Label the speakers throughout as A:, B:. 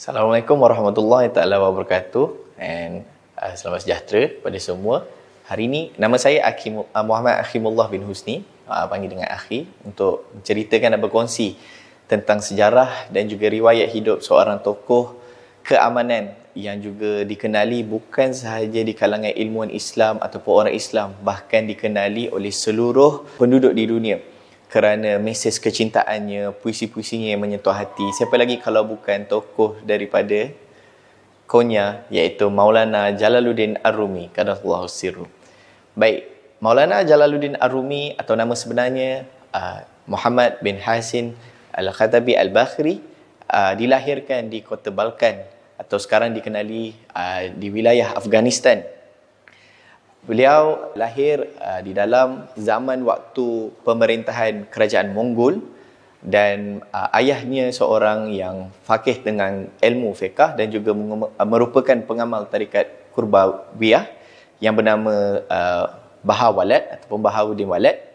A: Assalamualaikum warahmatullahi taala wabarakatuh and uh, selamat sejahtera kepada semua. Hari ini nama saya Akim uh, Muhammad Akimullah bin Husni, uh, panggil dengan Akhi untuk menceritakan dan berkongsi tentang sejarah dan juga riwayat hidup seorang tokoh keamanan yang juga dikenali bukan sahaja di kalangan ilmuwan Islam ataupun orang Islam bahkan dikenali oleh seluruh penduduk di dunia kerana mesej kecintaannya, puisi-puisinya yang menyentuh hati. Siapa lagi kalau bukan tokoh daripada Konya iaitu Maulana Jalaluddin Ar-Rumi. Kadarullah siru. Baik, Maulana Jalaluddin Ar-Rumi atau nama sebenarnya uh, Muhammad bin Hasin Al-Khatabi Al-Bakhri uh, dilahirkan di kota Balkan atau sekarang dikenali uh, di wilayah Afghanistan Beliau lahir uh, di dalam zaman waktu pemerintahan kerajaan Mongol dan uh, ayahnya seorang yang fakih dengan ilmu fiqah dan juga uh, merupakan pengamal tarikat Kurbawiyah yang bernama uh, Bahawalat ataupun Bahawuddin Walad.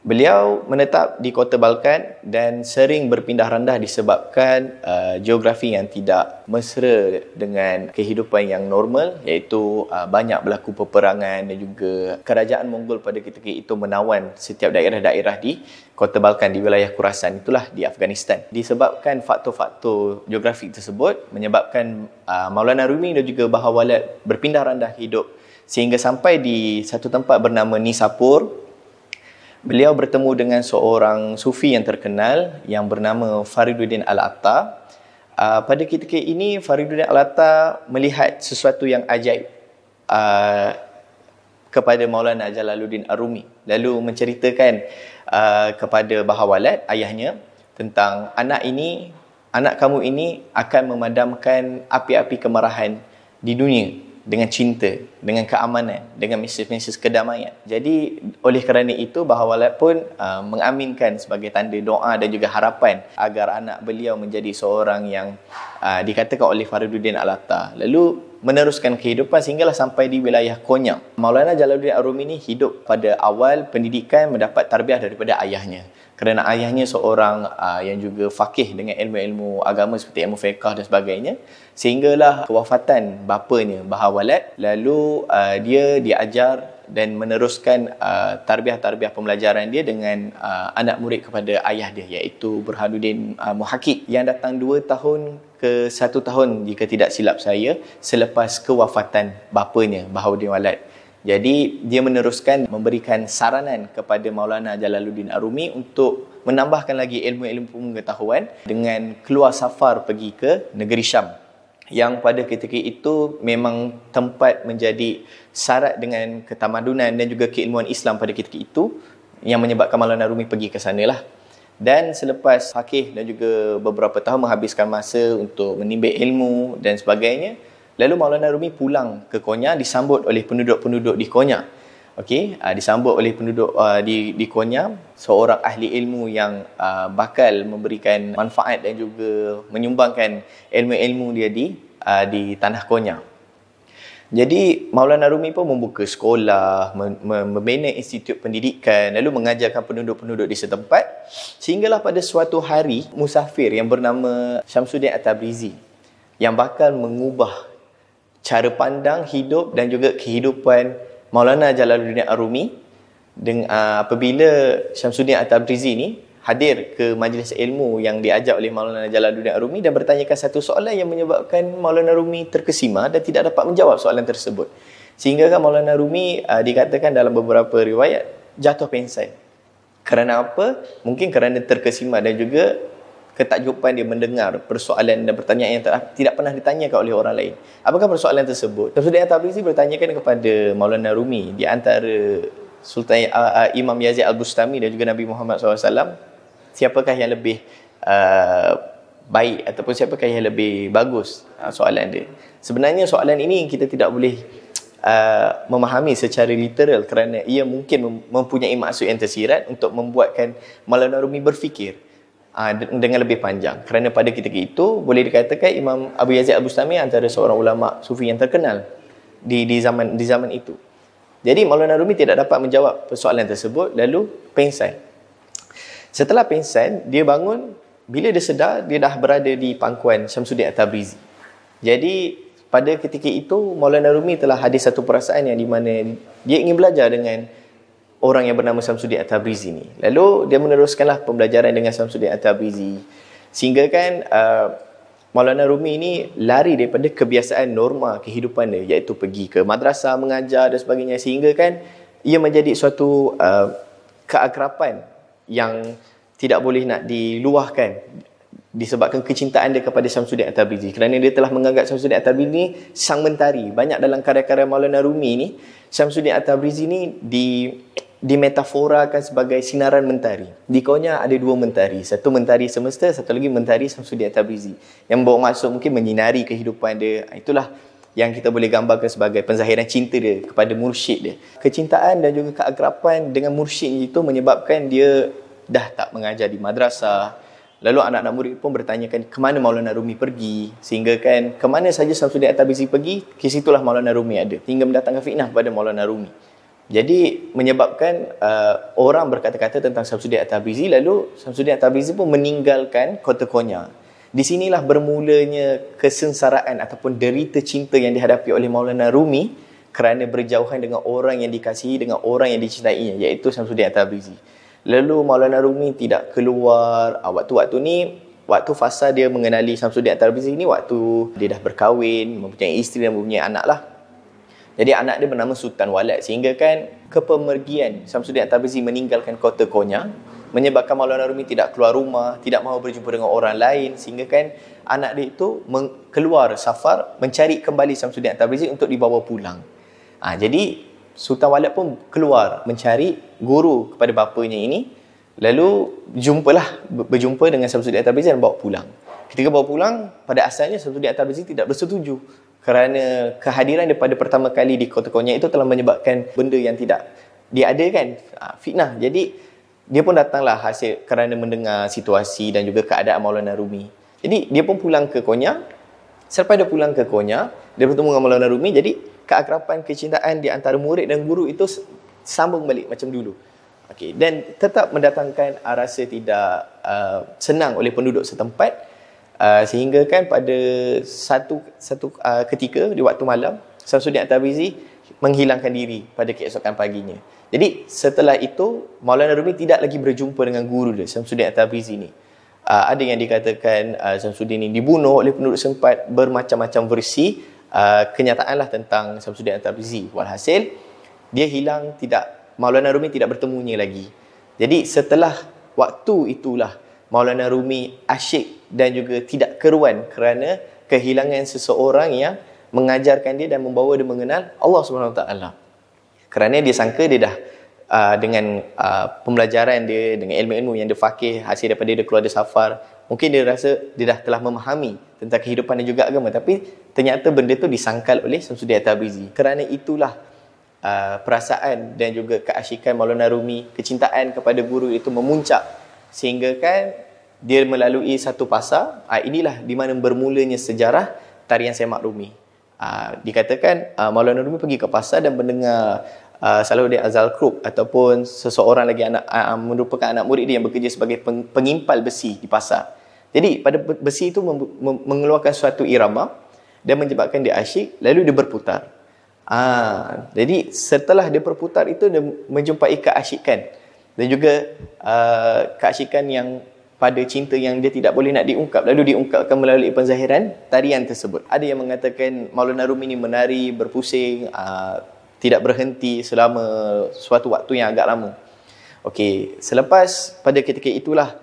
A: Beliau menetap di kota Balkan dan sering berpindah randah disebabkan uh, geografi yang tidak mesra dengan kehidupan yang normal iaitu uh, banyak berlaku peperangan dan juga kerajaan Mongol pada ketika itu menawan setiap daerah-daerah di kota Balkan di wilayah Kurasan itulah di Afghanistan. Disebabkan faktor-faktor geografi tersebut menyebabkan uh, Maulana Rumi dan juga Bahawalat berpindah randah hidup sehingga sampai di satu tempat bernama Nisapur Beliau bertemu dengan seorang sufi yang terkenal yang bernama Fariduddin Al-Atta. Uh, pada ketika ini Fariduddin Al-Atta melihat sesuatu yang ajaib uh, kepada Maulana Jalaluddin Rumi. Lalu menceritakan uh, kepada Bahawalat, ayahnya, tentang anak ini, anak kamu ini akan memadamkan api-api kemarahan di dunia dengan cinta, dengan keamanan, dengan misis-misis kedamaian. Jadi oleh kerana itu bahawa walaupun uh, mengaminkan sebagai tanda doa dan juga harapan agar anak beliau menjadi seorang yang uh, dikatakan oleh Fariduddin Alata. Lalu meneruskan kehidupan sehinggalah sampai di wilayah Konya. Maulana Jalaluddin Arumi ini hidup pada awal pendidikan mendapat tarbiah daripada ayahnya kerana ayahnya seorang uh, yang juga fakih dengan ilmu-ilmu agama seperti ilmu fiqah dan sebagainya sehinggalah kewafatan bapanya Bahawalat lalu uh, dia diajar dan meneruskan uh, tarbiah-tarbiah pembelajaran dia dengan uh, anak murid kepada ayah dia iaitu Burhanuddin uh, Muhakkik yang datang 2 tahun ke 1 tahun jika tidak silap saya selepas kewafatan bapanya Bahawuddin Walad. Jadi dia meneruskan memberikan saranan kepada Maulana Jalaluddin Arumi untuk menambahkan lagi ilmu-ilmu pengetahuan dengan keluar safar pergi ke negeri Syam yang pada ketika itu memang tempat menjadi syarat dengan ketamadunan dan juga keilmuan Islam pada ketika itu yang menyebabkan Maulana Rumi pergi ke sana lah Dan selepas Fakih dan juga beberapa tahun menghabiskan masa untuk menimba ilmu dan sebagainya, Lalu Maulana Rumi pulang ke Konya disambut oleh penduduk-penduduk di Konya. Okey, uh, disambut oleh penduduk uh, di di Konya seorang ahli ilmu yang uh, bakal memberikan manfaat dan juga menyumbangkan ilmu-ilmu dia di uh, di tanah Konya. Jadi Maulana Rumi pun membuka sekolah, membina institut pendidikan, lalu mengajarkan penduduk-penduduk di setempat. Sehinggalah pada suatu hari, musafir yang bernama Syamsuddin At-Tabrizi yang bakal mengubah cara pandang hidup dan juga kehidupan Maulana Jalaluddin Arumi dengan uh, apabila Syamsuddin At-Tabrizi ni hadir ke majlis ilmu yang diajak oleh Maulana Jalaluddin Arumi dan bertanyakan satu soalan yang menyebabkan Maulana Rumi terkesima dan tidak dapat menjawab soalan tersebut. Sehingga kan Maulana Rumi uh, ah, dikatakan dalam beberapa riwayat jatuh pensan. Kerana apa? Mungkin kerana terkesima dan juga ketakjuban dia mendengar persoalan dan pertanyaan yang telah, tidak pernah ditanyakan oleh orang lain. Apakah persoalan tersebut? Tersudian Tabrizi bertanyakan kepada Maulana Rumi di antara Sultan uh, uh, Imam Yazid Al-Bustami dan juga Nabi Muhammad SAW, siapakah yang lebih uh, baik ataupun siapakah yang lebih bagus uh, soalan dia. Sebenarnya soalan ini kita tidak boleh uh, memahami secara literal kerana ia mungkin mempunyai maksud yang tersirat untuk membuatkan Maulana Rumi berfikir. Ah, dengan lebih panjang kerana pada ketika itu boleh dikatakan Imam Abu Yazid Abu Sami antara seorang ulama sufi yang terkenal di di zaman di zaman itu. Jadi Maulana Rumi tidak dapat menjawab persoalan tersebut lalu pingsan. Setelah pingsan, dia bangun bila dia sedar dia dah berada di pangkuan Syamsuddin At-Tabrizi. Jadi pada ketika itu Maulana Rumi telah hadir satu perasaan yang di mana dia ingin belajar dengan orang yang bernama Samsudin At-Tabrizi ni. Lalu dia meneruskanlah pembelajaran dengan Samsudin At-Tabrizi sehingga kan uh, Maulana Rumi ni lari daripada kebiasaan norma kehidupan dia iaitu pergi ke madrasah mengajar dan sebagainya sehingga kan ia menjadi suatu uh, keakrapan yang tidak boleh nak diluahkan disebabkan kecintaan dia kepada Samsudin At-Tabrizi kerana dia telah menganggap Samsudin At-Tabrizi ni sang mentari banyak dalam karya-karya Maulana Rumi ni Samsudin At-Tabrizi ni di dimetaforakan sebagai sinaran mentari. Di Konya ada dua mentari. Satu mentari semesta, satu lagi mentari Samsudia Tabrizi. Yang bawa masuk mungkin menyinari kehidupan dia. Ah, itulah yang kita boleh gambarkan sebagai penzahiran cinta dia kepada mursyid dia. Kecintaan dan juga keakrapan dengan mursyid itu menyebabkan dia dah tak mengajar di madrasah. Lalu anak-anak murid pun bertanyakan ke mana Maulana Rumi pergi. Sehingga kan ke mana saja Samsudin Atabizi pergi, ke situlah Maulana Rumi ada. Hingga mendatangkan fitnah kepada Maulana Rumi. Jadi menyebabkan uh, orang berkata-kata tentang Syamsuddin At-Tabrizi lalu Syamsuddin At-Tabrizi pun meninggalkan kota Konyah. Di sinilah bermulanya kesengsaraan ataupun derita cinta yang dihadapi oleh Maulana Rumi kerana berjauhan dengan orang yang dikasihi dengan orang yang dicintainya iaitu Syamsuddin At-Tabrizi. Lalu Maulana Rumi tidak keluar uh, ah, waktu-waktu ni waktu fasa dia mengenali Syamsuddin At-Tabrizi ni waktu dia dah berkahwin, mempunyai isteri dan mempunyai anak lah. Jadi anak dia bernama Sultan Walad sehingga kan kepemergian Samsudin Tabrizi meninggalkan kota Konya menyebabkan Maulana Rumi tidak keluar rumah, tidak mahu berjumpa dengan orang lain sehingga kan anak dia itu keluar safar mencari kembali Samsudin Tabrizi untuk dibawa pulang. Ha, jadi Sultan Walad pun keluar mencari guru kepada bapanya ini lalu jumpalah berjumpa dengan Samsudin Tabrizi dan bawa pulang. Ketika bawa pulang, pada asalnya Samsudin Tabrizi tidak bersetuju kerana kehadiran dia pada pertama kali di kota konya itu telah menyebabkan benda yang tidak dia ada kan ha, fitnah jadi dia pun datanglah hasil kerana mendengar situasi dan juga keadaan Maulana Rumi jadi dia pun pulang ke konya selepas dia pulang ke konya dia bertemu dengan Maulana Rumi jadi keakraban kecintaan di antara murid dan guru itu sambung balik macam dulu okey dan tetap mendatangkan ah, rasa tidak uh, senang oleh penduduk setempat Ah, sehingga kan pada satu satu uh, ketika di waktu malam Samsudin At-Tabrizi menghilangkan diri pada keesokan paginya. Jadi setelah itu Maulana Rumi tidak lagi berjumpa dengan guru dia Samsudin At-Tabrizi ni. Uh, ada yang dikatakan uh, Samsudin ni dibunuh oleh penduduk sempat bermacam-macam versi uh, kenyataanlah tentang Samsudin At-Tabrizi. Walhasil dia hilang tidak Maulana Rumi tidak bertemunya lagi. Jadi setelah waktu itulah Maulana Rumi asyik dan juga tidak keruan kerana kehilangan seseorang yang mengajarkan dia dan membawa dia mengenal Allah Subhanahu taala. Kerana dia sangka dia dah uh, dengan uh, pembelajaran dia dengan ilmu-ilmu yang dia fakih hasil daripada dia keluar dari safar, mungkin dia rasa dia dah telah memahami tentang kehidupan dan juga agama tapi ternyata benda tu disangkal oleh Samsudi Tabrizi. Kerana itulah uh, perasaan dan juga keasyikan Maulana Rumi, kecintaan kepada guru itu memuncak sehingga kan dia melalui satu pasar uh, inilah di mana bermulanya sejarah tarian Semak Rumi uh, dikatakan uh, Maulana Rumi pergi ke pasar dan mendengar Uh, Salahuddin Azal Krup ataupun seseorang lagi anak uh, merupakan anak murid dia yang bekerja sebagai peng, pengimpal besi di pasar. Jadi pada besi itu mem, mem, mengeluarkan suatu irama dan menyebabkan dia asyik lalu dia berputar. Uh, jadi setelah dia berputar itu dia menjumpai keasyikan dan juga uh, keasyikan yang pada cinta yang dia tidak boleh nak diungkap lalu diungkapkan melalui penzahiran tarian tersebut ada yang mengatakan Maulana Rumi ni menari berpusing uh, tidak berhenti selama suatu waktu yang agak lama okey selepas pada ketika itulah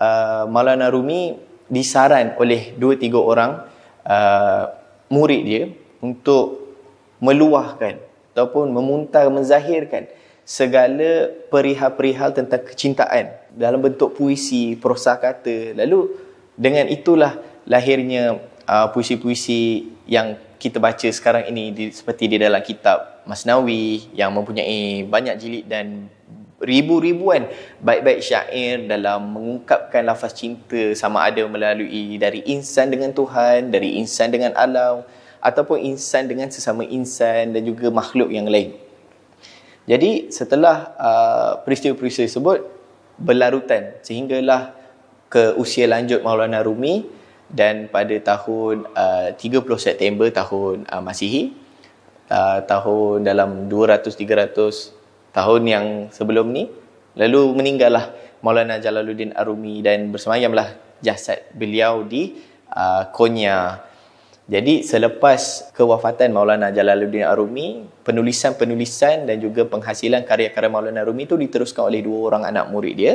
A: uh, Maulana Rumi disaran oleh dua tiga orang uh, murid dia untuk meluahkan ataupun memuntah menzahirkan segala perihal-perihal tentang kecintaan dalam bentuk puisi, prosa kata. Lalu dengan itulah lahirnya uh, puisi-puisi yang kita baca sekarang ini di, seperti di dalam kitab Masnawi yang mempunyai banyak jilid dan ribu-ribuan baik-baik syair dalam mengungkapkan lafaz cinta sama ada melalui dari insan dengan Tuhan, dari insan dengan alam ataupun insan dengan sesama insan dan juga makhluk yang lain. Jadi setelah uh, peristiwa-peristiwa tersebut berlarutan sehinggalah ke usia lanjut Maulana Rumi dan pada tahun 30 uh, September tahun uh, Masihi tahun dalam 200-300 tahun yang sebelum ni lalu meninggallah Maulana Jalaluddin Arumi dan bersemayamlah jasad beliau di Konya. Konya jadi selepas kewafatan Maulana Jalaluddin Arumi, penulisan-penulisan dan juga penghasilan karya-karya Maulana Arumi itu diteruskan oleh dua orang anak murid dia.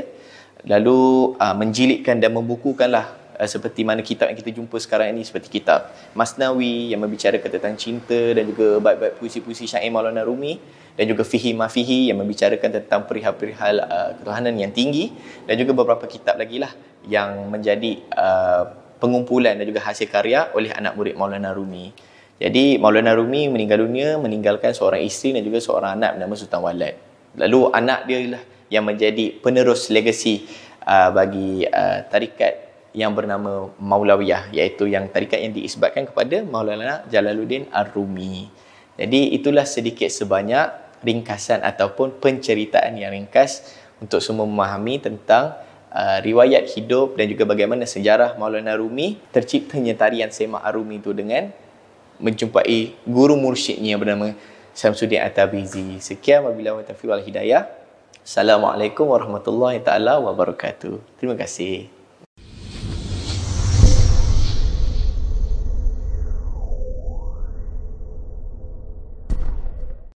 A: Lalu uh, menjilidkan dan membukukanlah uh, seperti mana kitab yang kita jumpa sekarang ini seperti kitab Masnawi yang membicarakan tentang cinta dan juga bab-bab puisi-puisi syair Maulana Rumi dan juga Fihi Mafihi yang membicarakan tentang perihal-perihal uh, ah, ketuhanan yang tinggi dan juga beberapa kitab lagi lah yang menjadi uh, pengumpulan dan juga hasil karya oleh anak murid Maulana Rumi. Jadi Maulana Rumi meninggal dunia meninggalkan seorang isteri dan juga seorang anak bernama Sultan Walad. Lalu anak dia ialah yang menjadi penerus legasi uh, bagi uh, tarikat yang bernama Maulawiyah iaitu yang tarikat yang diisbatkan kepada Maulana Jalaluddin Ar-Rumi. Jadi itulah sedikit sebanyak ringkasan ataupun penceritaan yang ringkas untuk semua memahami tentang Uh, riwayat hidup dan juga bagaimana sejarah Maulana Rumi terciptanya tarian sema Arumi itu dengan menjumpai guru mursyidnya bernama Syamsuddin at Sekian wabillahi wa taufiq wal hidayah. Assalamualaikum warahmatullahi taala wabarakatuh. Terima kasih.